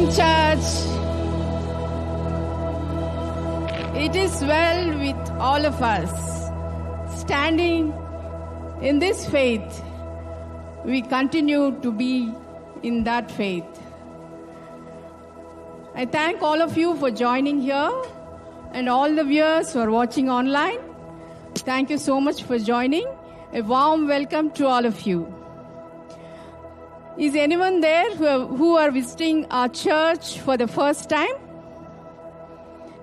morning, church. It is well with all of us. Standing in this faith, we continue to be in that faith. I thank all of you for joining here and all the viewers for watching online. Thank you so much for joining. A warm welcome to all of you. Is anyone there who are, who are visiting our church for the first time?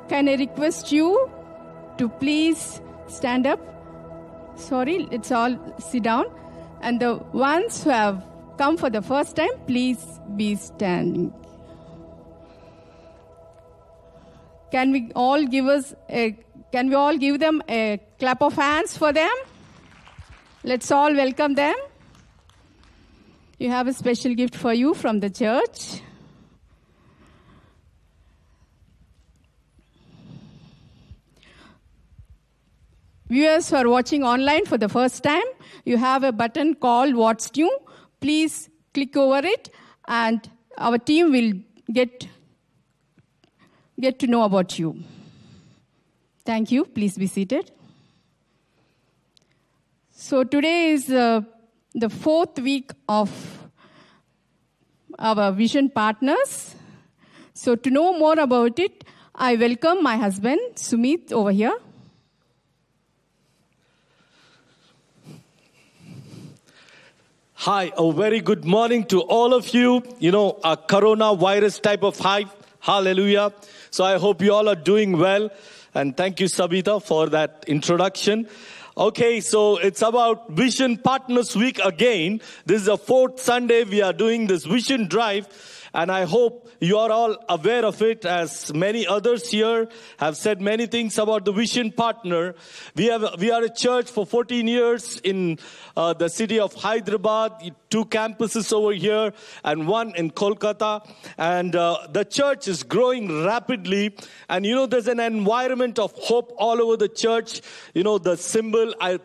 Can I request you to please stand up? Sorry, it's all sit down. And the ones who have come for the first time, please be standing. Can we all give us a, can we all give them a clap of hands for them? Let's all welcome them. You have a special gift for you from the church. Viewers who are watching online for the first time, you have a button called What's New. Please click over it and our team will get, get to know about you. Thank you. Please be seated. So today is uh, the fourth week of our vision partners. So to know more about it, I welcome my husband, Sumit, over here. Hi, a very good morning to all of you. You know, a coronavirus type of hype. Hallelujah. So I hope you all are doing well. And thank you, Sabita, for that introduction. Okay, so it's about Vision Partners Week again. This is the fourth Sunday we are doing this Vision Drive. And I hope you are all aware of it, as many others here have said many things about the Vision Partner. We, have, we are a church for 14 years in uh, the city of Hyderabad, two campuses over here, and one in Kolkata. And uh, the church is growing rapidly. And you know, there's an environment of hope all over the church. You know, the symbol I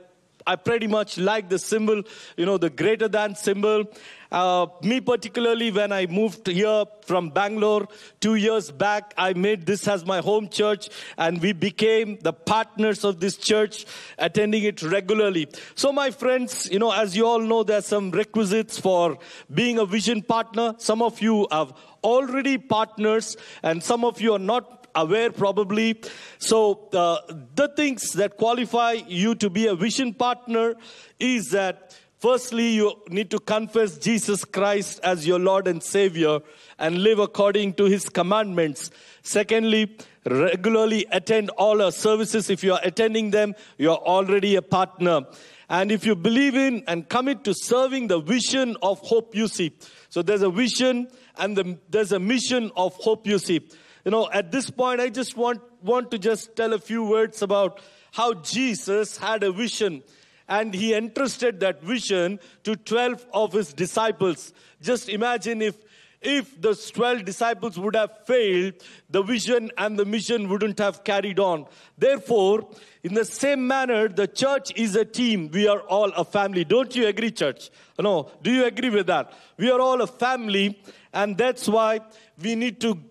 I pretty much like the symbol, you know, the greater than symbol. Uh, me particularly, when I moved here from Bangalore two years back, I made this as my home church, and we became the partners of this church, attending it regularly. So, my friends, you know, as you all know, there are some requisites for being a vision partner. Some of you have already partners, and some of you are not aware probably. So uh, the things that qualify you to be a vision partner is that Firstly, you need to confess Jesus Christ as your Lord and Savior and live according to His commandments. Secondly, regularly attend all our services. If you are attending them, you are already a partner. And if you believe in and commit to serving the vision of Hope see. so there's a vision and the, there's a mission of Hope see. You know, at this point, I just want, want to just tell a few words about how Jesus had a vision and he entrusted that vision to 12 of his disciples. Just imagine if if those 12 disciples would have failed, the vision and the mission wouldn't have carried on. Therefore, in the same manner, the church is a team. We are all a family. Don't you agree, church? No. Do you agree with that? We are all a family, and that's why we need to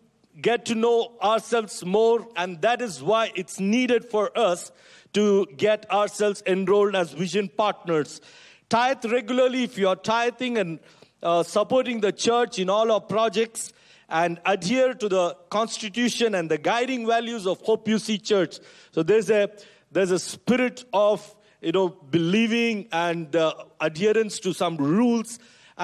get to know ourselves more, and that is why it's needed for us to get ourselves enrolled as vision partners. Tithe regularly if you are tithing and uh, supporting the church in all our projects and adhere to the constitution and the guiding values of Hope UC Church. So there's a there's a spirit of you know believing and uh, adherence to some rules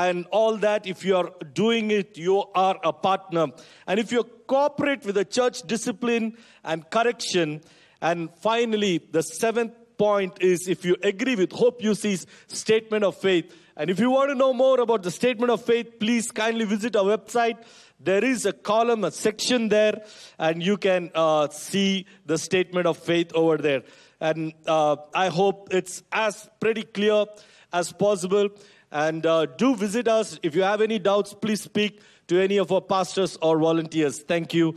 and all that. If you are doing it, you are a partner. And if you cooperate with the church discipline and correction, and finally, the seventh point is if you agree with Hope UC's statement of faith. And if you want to know more about the statement of faith, please kindly visit our website. There is a column, a section there, and you can uh, see the statement of faith over there. And uh, I hope it's as pretty clear as possible. And uh, do visit us. If you have any doubts, please speak to any of our pastors or volunteers. Thank you.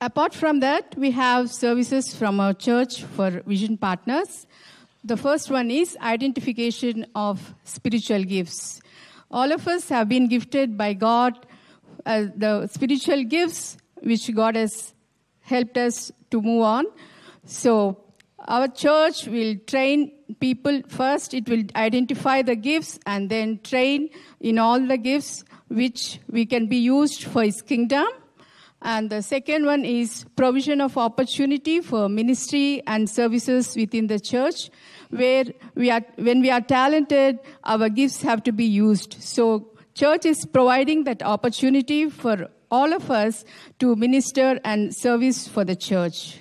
Apart from that, we have services from our church for vision partners. The first one is identification of spiritual gifts. All of us have been gifted by God uh, the spiritual gifts which God has helped us to move on. So our church will train people first, it will identify the gifts and then train in all the gifts which we can be used for His kingdom. And the second one is provision of opportunity for ministry and services within the church, where we are, when we are talented, our gifts have to be used. So church is providing that opportunity for all of us to minister and service for the church.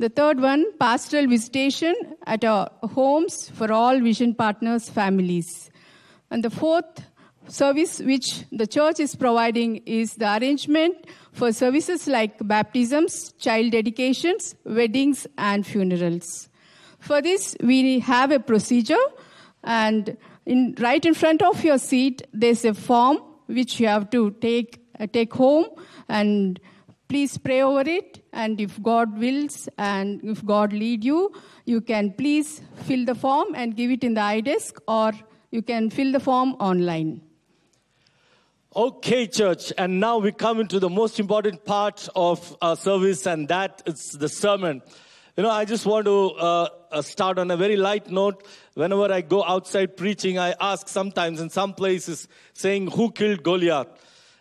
The third one, pastoral visitation at our homes for all vision partners' families. And the fourth service which the church is providing is the arrangement for services like baptisms, child dedications, weddings, and funerals. For this, we have a procedure, and in, right in front of your seat, there's a form which you have to take, uh, take home and Please pray over it, and if God wills and if God lead you, you can please fill the form and give it in the iDesk, or you can fill the form online. Okay, church, and now we come into the most important part of our service, and that is the sermon. You know, I just want to uh, uh start on a very light note. Whenever I go outside preaching, I ask sometimes in some places, saying, Who killed Goliath?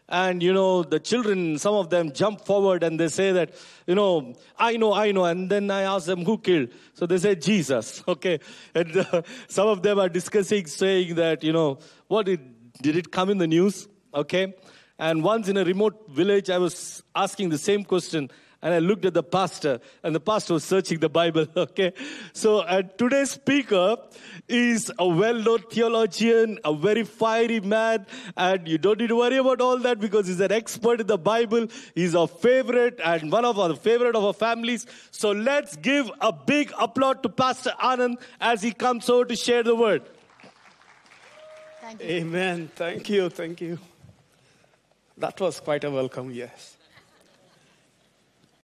And, you know, the children, some of them jump forward and they say that, you know, I know, I know. And then I ask them, who killed? So they say, Jesus. Okay. And uh, some of them are discussing, saying that, you know, what did, did it come in the news? Okay. And once in a remote village, I was asking the same question and I looked at the pastor, and the pastor was searching the Bible. Okay, so uh, today's speaker is a well-known theologian, a very fiery man, and you don't need to worry about all that because he's an expert in the Bible. He's our favorite and one of our favorite of our families. So let's give a big applaud to Pastor Anand as he comes over to share the word. Thank Amen. Thank you. Thank you. That was quite a welcome. Yes.